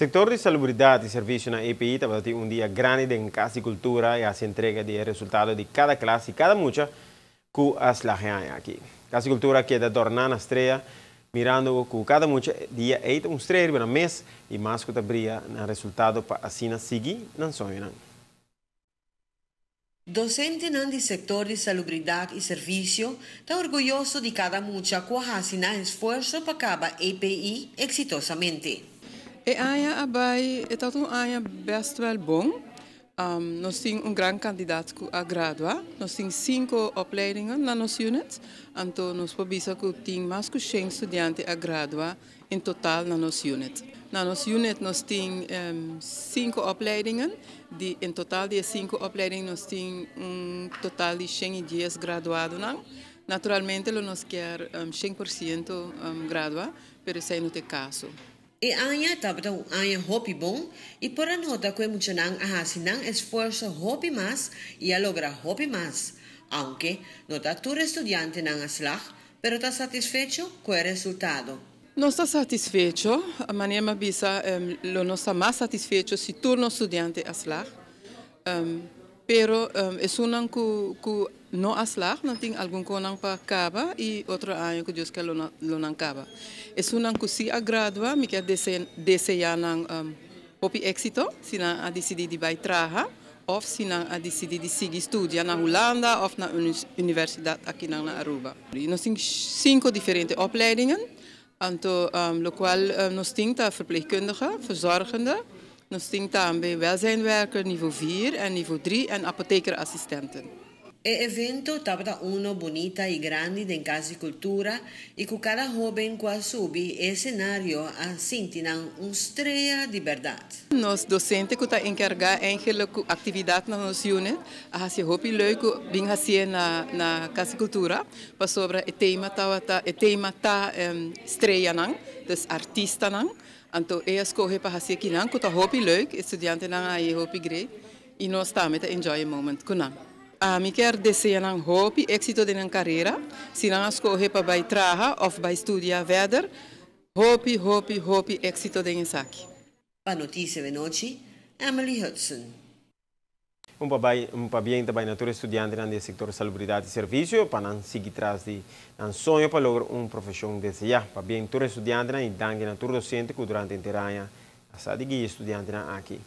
Sector de Salubridad y Servicio en la EPI ti un día grande en casi cultura y hace entrega de resultado de cada clase y cada mucha que hace la aquí. Casi cultura queda adornada estrella mirando que cada mucha día hay un estrella en mes y más que habría el resultado para así seguir en Docente en el sector de salubridad y e servicio, está orgulloso de cada mucha que hace esfuerzo para la EPI exitosamente. a arbeider etter at jeg er best vel bom. Um, nós temos um grande candidato a graduar, nós temos cinco opleiringar na nossa unidade, então nós podemos que tem mais que 100 estudantes a graduar em total na nossa unidade. Na nossa unidade nós temos um, cinco opleiringar, de, em total de cinco opleiringar nós temos um total de 110 graduados. Naturalmente nós queremos um, 100% um, graduar, mas isso não é o caso. y Iaanya tapatang anya hopi bon y para nota que mucho nan ahasinang esfuerzo hopi más y a logra hopi más. Aunque no ta tu estudiante nan aslaj, pero está satisfecho con el resultado. No está satisfecho, a manera más visa, em, lo no está más satisfecho si turno estudiante aslaj. Um, em, pero um, es un que no aslak nanting algun ko nang pa kaba i otro año ko Dios que lo, lo nang kaba. Es un anku si agradua mi dese ya nang um, popi éxito sina a decidi di bai traha of sina a decidi di sigi studia na Hulanda of na universidad aquí na Aruba. Nos ting cinco diferente opleidingen anto um, lo cual um, nos tinta verpleegkundige, verzorgende, no tinta bij welzijnwerker niveau 4 en niveau 3 en apothekerassistenten. El evento tapa uno Bonita y e Grande de Casa y Cultura y e con cada joven cual sube escenario a una estrella de verdad. Nos docentes que está encargados de actividad en nos a hacer hobby leuco bien haciendo na na Casa y Cultura, para sobre el tema ta el tema ta um, em, estrella nan, artista nan, anto e escoge para hacer kinan que está hopi leuco, estudiante nan aí hopi y e nos nós também enjoy moment kunan. Uh, mi quer desejar um hope, éxito de minha carreira. Se não escolher para vai trabalhar ou para estudar verder, hope, hope, hope, éxito de saque. Para notícia de noite, Emily Hudson. Um papai, um papai ainda vai natura estudante no sector salubridade e serviço, para não seguir atrás de um sonho para lograr um profissão desejada. Papai é ainda estudante e dangue natura docente que durante a inteira a sabe que estudante aqui.